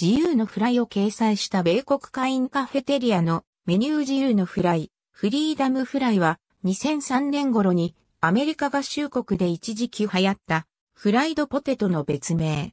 自由のフライを掲載した米国会員カフェテリアのメニュー自由のフライ、フリーダムフライは2003年頃にアメリカ合衆国で一時期流行ったフライドポテトの別名。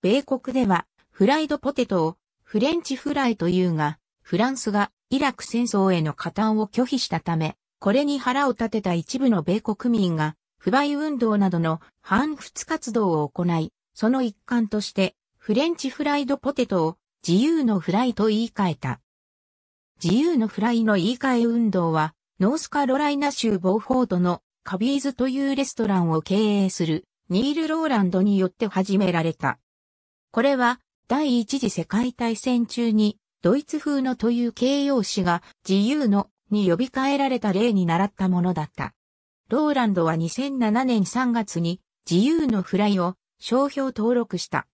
米国ではフライドポテトをフレンチフライというが、フランスがイラク戦争への加担を拒否したため、これに腹を立てた一部の米国民が、不買運動などの反仏活動を行い、その一環としてフレンチフライドポテトを自由のフライと言い換えた。自由のフライの言い換え運動は、ノースカロライナ州ボーフォードのカビーズというレストランを経営するニール・ローランドによって始められた。これは第一次世界大戦中にドイツ風のという形容詞が自由のに呼び換えられた例に習ったものだった。ローランドは2007年3月に自由のフライを商標登録した。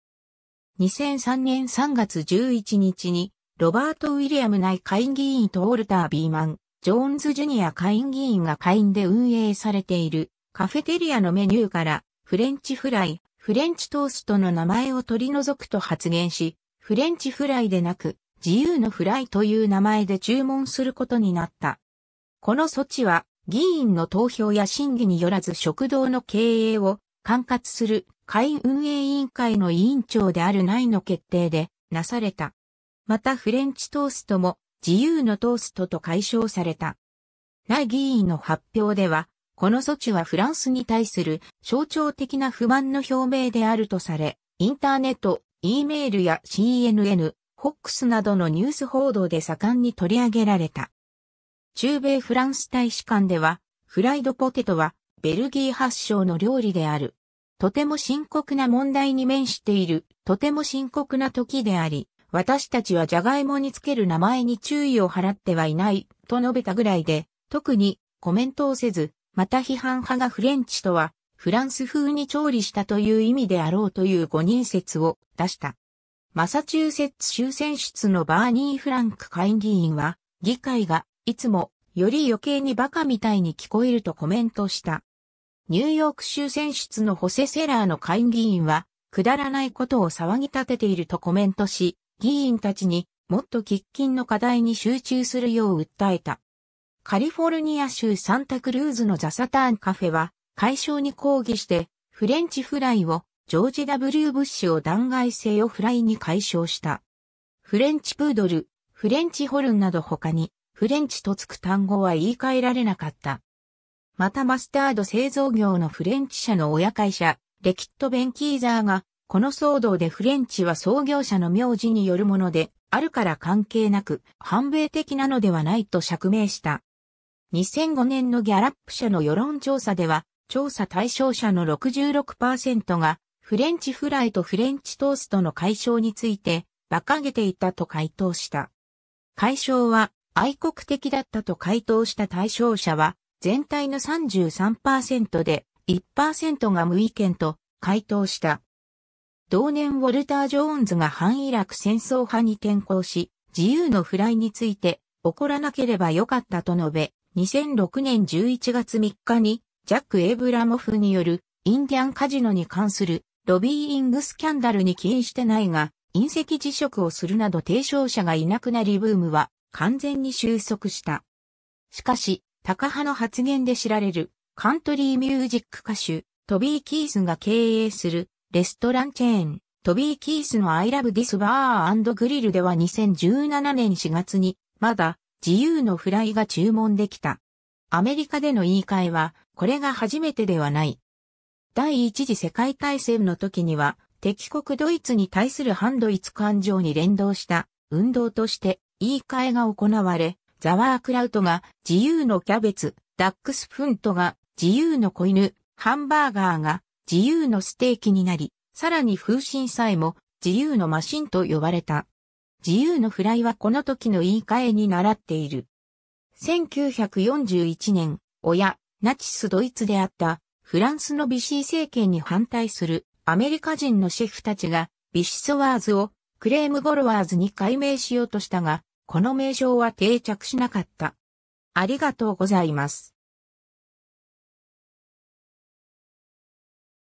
2003年3月11日に、ロバート・ウィリアム内会議員とオルター・ビーマン、ジョーンズ・ジュニア会議員が会員で運営されているカフェテリアのメニューからフレンチフライ、フレンチトーストの名前を取り除くと発言し、フレンチフライでなく自由のフライという名前で注文することになった。この措置は議員の投票や審議によらず食堂の経営を管轄する会運営委員会の委員長である内の決定でなされた。またフレンチトーストも自由のトーストと解消された。内議員の発表では、この措置はフランスに対する象徴的な不満の表明であるとされ、インターネット、E メールや CNN、FOX などのニュース報道で盛んに取り上げられた。中米フランス大使館では、フライドポテトはベルギー発祥の料理である。とても深刻な問題に面している、とても深刻な時であり、私たちはジャガイモにつける名前に注意を払ってはいない、と述べたぐらいで、特にコメントをせず、また批判派がフレンチとは、フランス風に調理したという意味であろうという誤認説を出した。マサチューセッツ州選出のバーニー・フランク会議員は、議会がいつもより余計にバカみたいに聞こえるとコメントした。ニューヨーク州選出のホセ・セラーの会議員は、くだらないことを騒ぎ立てているとコメントし、議員たちにもっと喫緊の課題に集中するよう訴えた。カリフォルニア州サンタクルーズのザ・サターンカフェは、解消に抗議して、フレンチフライをジョージ・ W・ ブッシュを弾劾性をフライに解消した。フレンチプードル、フレンチホルンなど他に、フレンチとつく単語は言い換えられなかった。またマスタード製造業のフレンチ社の親会社、レキット・ベンキーザーが、この騒動でフレンチは創業者の名字によるもので、あるから関係なく、反米的なのではないと釈明した。2005年のギャラップ社の世論調査では、調査対象者の66%が、フレンチフライとフレンチトーストの解消について、馬鹿げていたと回答した。解消は愛国的だったと回答した対象者は全体の33%で1%が無意見と回答した。同年ウォルター・ジョーンズが反イラク戦争派に転向し、自由のフライについて怒らなければよかったと述べ、2006年11月3日にジャック・エイブラモフによるインディアンカジノに関するロビーイングスキャンダルに起因してないが、隕石辞職をするなど提唱者がいなくなりブームは完全に収束した。しかし、高派の発言で知られるカントリーミュージック歌手トビー・キースが経営するレストランチェーントビー・キースの I Love This Bar グリルでは2017年4月にまだ自由のフライが注文できた。アメリカでの言い換えはこれが初めてではない。第一次世界大戦の時には敵国ドイツに対する反ドイツ感情に連動した運動として言い換えが行われ、ザワークラウトが自由のキャベツ、ダックスフントが自由の子犬、ハンバーガーが自由のステーキになり、さらに風神さえも自由のマシンと呼ばれた。自由のフライはこの時の言い換えに習っている。1941年、親、ナチスドイツであったフランスのビシー政権に反対するアメリカ人のシェフたちがビシソワーズをクレームゴロワーズに改名しようとしたが、この名称は定着しなかった。ありがとうございます。